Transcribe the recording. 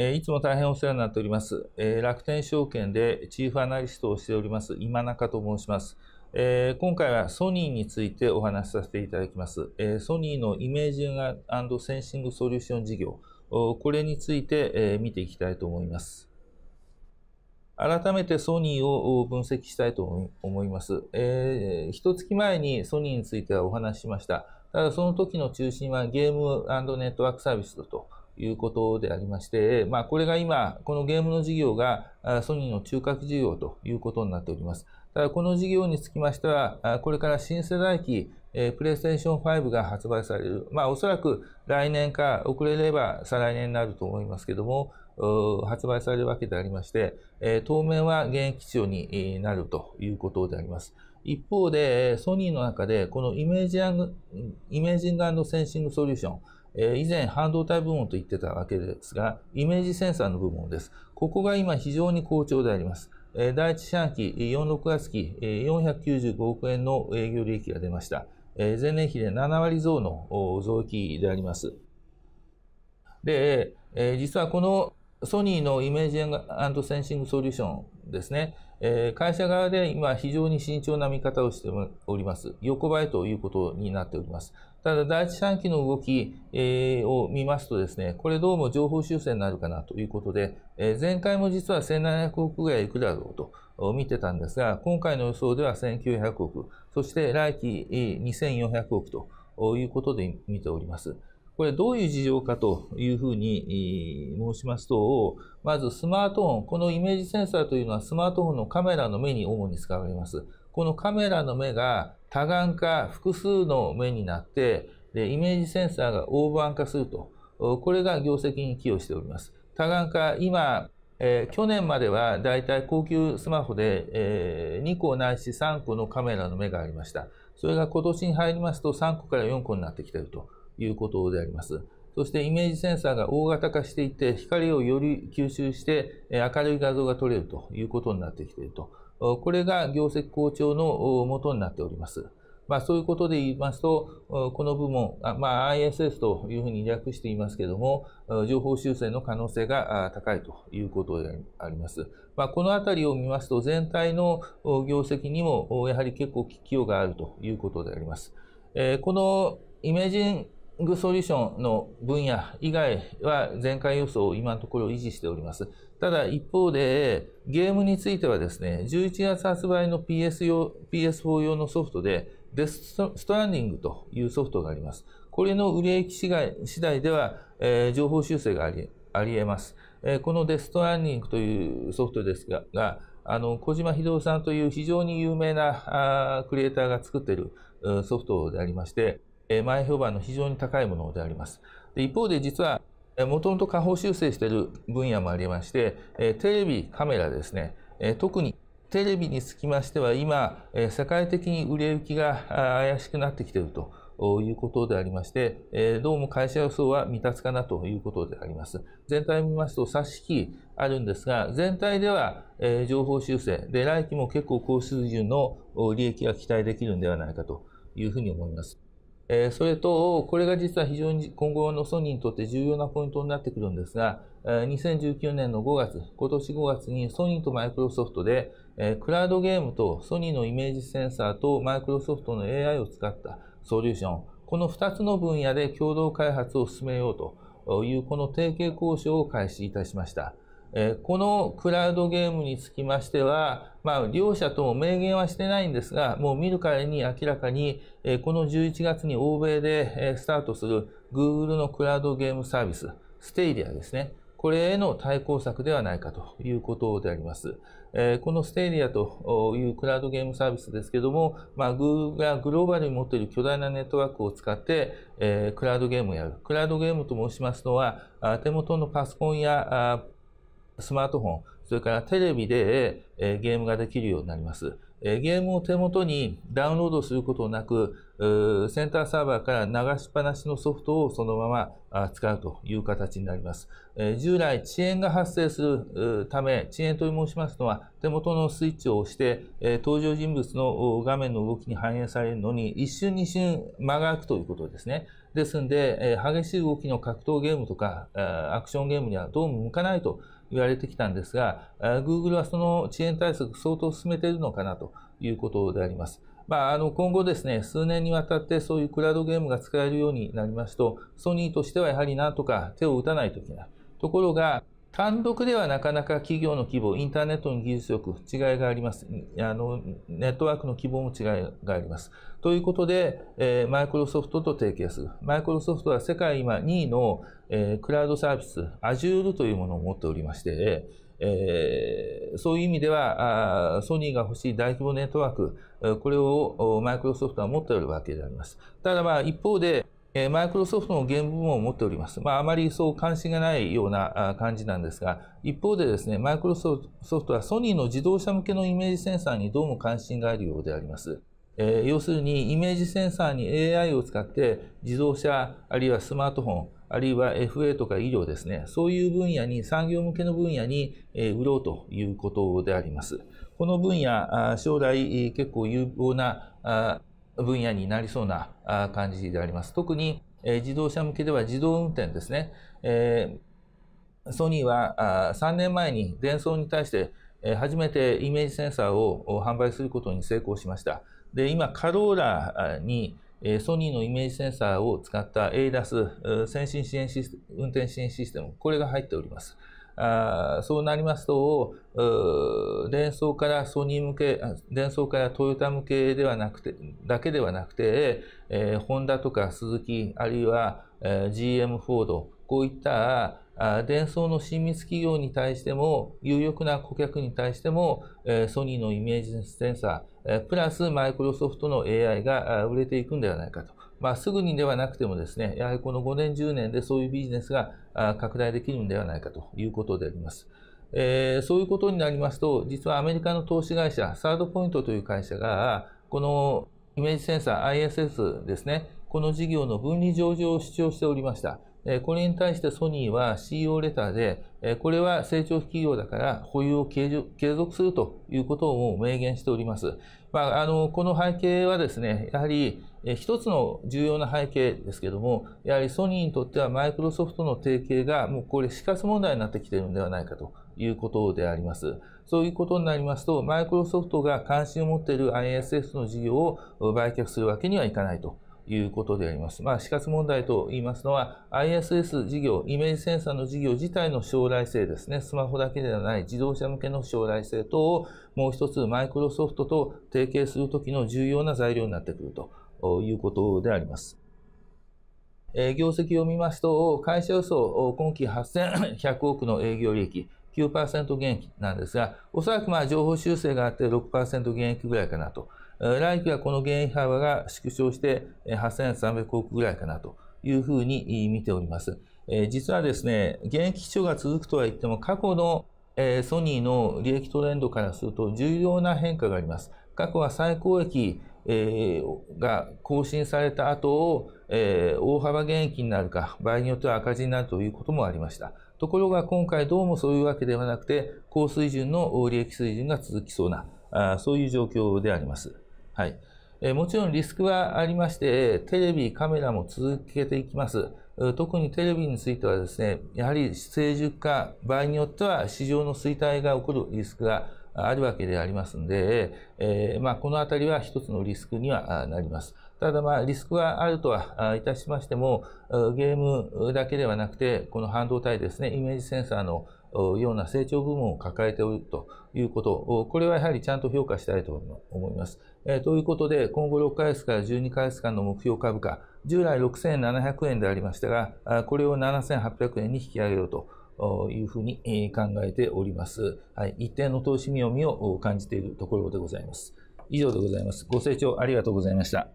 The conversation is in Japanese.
えー、いつも大変お世話になっております、えー、楽天証券でチーフアナリストをしております今中と申します。えー、今回はソニーについてお話しさせていただきます。えー、ソニーのイメージングセンシングソリューション事業、これについて、えー、見ていきたいと思います。改めてソニーを分析したいと思います。えー、一月前にソニーについてはお話ししました。ただその時の中心はゲームネットワークサービスだと。いうことでありまして、まあ、これが今、このゲームの事業がソニーの中核事業ということになっております。ただ、この事業につきましては、これから新世代機、えー、PlayStation 5が発売される。まあ、おそらく来年か遅れれば再来年になると思いますけども、発売されるわけでありまして、え当面は現役長になるということであります。一方で、ソニーの中で、このイメージアンイメージングセンシングソリューション、え以前半導体部門と言ってたわけですが、イメージセンサーの部門です。ここが今非常に好調であります。え第1四半期、46月期、495億円の営業利益が出ました。え前年比で7割増の増益であります。で、え実はこのソニーのイメージセンシングソリューションですね。えー、会社側で今非常に慎重な見方をしております。横ばいということになっております。ただ、第一三期の動き、えー、を見ますとですね、これどうも情報修正になるかなということで、えー、前回も実は1700億ぐらい行くだろうと見てたんですが、今回の予想では1900億、そして来期2400億ということで見ております。これどういう事情かというふうに申しますと、まずスマートフォン、このイメージセンサーというのはスマートフォンのカメラの目に主に使われます。このカメラの目が多眼化、複数の目になって、でイメージセンサーがオーバー化すると。これが業績に寄与しております。多眼化、今、えー、去年まではだいたい高級スマホで、えー、2個ないし3個のカメラの目がありました。それが今年に入りますと3個から4個になってきていると。いうことであります。そしてイメージセンサーが大型化していて、光をより吸収して明るい画像が撮れるということになってきていると。これが業績好調の元になっております。まあ、そういうことで言いますと、この部門、まあ、ISS というふうに略していますけれども、情報修正の可能性が高いということであります。まあ、この辺りを見ますと、全体の業績にもやはり結構寄与があるということであります。このイメージグソリューションの分野以外は前回予想を今のところ維持しております。ただ一方で、ゲームについてはですね、11月発売の PS 用 PS4 用のソフトで、デスストランディングというソフトがあります。これの売れ行き次第では、えー、情報修正がありあり得ます、えー、このデストランディングというソフトですが、があの小島秀夫さんという非常に有名なあクリエイターが作っているソフトでありまして、え前評判の非常に高いものであります。で一方で実は、もともと下方修正している分野もありまして、えテレビ、カメラですね、え特にテレビにつきましては今、え世界的に売れ行きが怪しくなってきているということでありまして、えどうも会社予想は未達かなということであります。全体を見ますと差し引きあるんですが、全体では、え情報修正で来期も結構高水準の利益が期待できるんではないかというふうに思います。えそれと、これが実は非常に今後のソニーにとって重要なポイントになってくるんですが、2019年の5月、今年5月にソニーとマイクロソフトで、クラウドゲームとソニーのイメージセンサーとマイクロソフトの AI を使ったソリューション、この2つの分野で共同開発を進めようという、この提携交渉を開始いたしました。このクラウドゲームにつきましては、まあ、両者とも明言はしてないんですが、もう見るからに明らかに、この11月に欧米で、スタートする Google のクラウドゲームサービス、ステイリアですね。これへの対抗策ではないかということであります。このステイリアというクラウドゲームサービスですけども、まあ、Google がグローバルに持っている巨大なネットワークを使って、クラウドゲームをやる。クラウドゲームと申しますのは、手元のパソコンやスマートフォン、それからテレビで、えー、ゲームができるようになります。えー、ゲームを手元にダウンロードすることなく、センターサーバーから流しっぱなしのソフトをそのまま使うという形になります。えー、従来遅延が発生するため、遅延と申しますのは手元のスイッチを押して、えー、登場人物の画面の動きに反映されるのに一瞬二瞬間が空くということですね。ですんで、えー、激しい動きの格闘ゲームとかアクションゲームにはどうも向かないと。言われてきたんですが、Google はその遅延対策相当進めているのかなということであります。まあ、あの今後ですね、数年にわたってそういうクラウドゲームが使えるようになりますと、ソニーとしてはやはりなんとか手を打たないといけない。ところが、単独ではなかなか企業の規模、インターネットの技術力、違いがあります。あの、ネットワークの規模も違いがあります。ということで、えマイクロソフトと提携する。マイクロソフトは世界今2位の、えー、クラウドサービス、Azure というものを持っておりまして、えー、そういう意味ではあ、ソニーが欲しい大規模ネットワーク、これをマイクロソフトは持っているわけであります。ただまあ一方で、えマイクロソフトのゲーム部門を持っております。まあ、あまりそう関心がないような感じなんですが、一方でですね、マイクロソフトはソニーの自動車向けのイメージセンサーにどうも関心があるようであります。えー、要するに、イメージセンサーに AI を使って、自動車、あるいはスマートフォン、あるいは FA とか医療ですね、そういう分野に、産業向けの分野に、え売ろうということであります。この分野、将来結構有望な分野になりそうな感じであります。特に自動車向けでは自動運転ですね。ソニーは3年前にデンソーに対して初めてイメージセンサーを販売することに成功しました。で、今、カローラにソニーのイメージセンサーを使った ADAS 先進支援システム、運転支援システム、これが入っております。あそうなりますと、電装からソニー向け、電装からトヨタ向けではなくて、だけではなくて、えー、ホンダとかスズキ、あるいは、えー、GM フォード、こういったあ伝送の親密企業に対しても、有力な顧客に対しても、えー、ソニーのイメージセンサー、えー、プラスマイクロソフトの AI が売れていくんではないかと。まあ、すぐにではなくてもですね、やはりこの5年、10年でそういうビジネスが拡大できるんではないかということであります。えー、そういうことになりますと、実はアメリカの投資会社、サードポイントという会社が、このイメージセンサー ISS ですね、この事業の分離上場を主張しておりました。これに対してソニーは CEO レターで、これは成長企業だから保有を継続するということをもう明言しております。まあ、あの、この背景はですね、やはり一つの重要な背景ですけども、やはりソニーにとってはマイクロソフトの提携がもうこれ死活問題になってきているのではないかということであります。そういうことになりますと、マイクロソフトが関心を持っている ISS の事業を売却するわけにはいかないと。いうことであります。まあ、死活問題と言いますのは、ISS 事業、イメージセンサーの事業自体の将来性ですね、スマホだけではない自動車向けの将来性等をもう一つマイクロソフトと提携するときの重要な材料になってくるということであります。え業績を見ますと、会社予想、今期8100億の営業利益、9%減益なんですが、おそらくまあ情報修正があって6%減益ぐらいかなと。来期はこの原因幅が縮小して8300億ぐらいかなというふうに見ております。実はですね、現役基調が続くとは言っても過去のソニーの利益トレンドからすると重要な変化があります。過去は最高益が更新された後を大幅減益になるか、場合によっては赤字になるということもありました。ところが今回どうもそういうわけではなくて、高水準の利益水準が続きそうな、そういう状況であります。はい。えもちろんリスクはありまして、テレビ、カメラも続けていきます。特にテレビについてはですね、やはり成熟化、場合によっては市場の衰退が起こるリスクがあるわけでありますんで、えー、まあ、このあたりは一つのリスクにはなります。ただまあ、リスクはあるとはいたしましても、ゲームだけではなくて、この半導体ですね、イメージセンサーのような成長部門を抱えておるということ、これはやはりちゃんと評価したいと思います。えということで、今後6ヶ月から12ヶ月間の目標株価、従来6700円でありましたが、これを7800円に引き上げようと。いうふうに考えております。はい。一定の投資見読みを感じているところでございます。以上でございます。ご清聴ありがとうございました。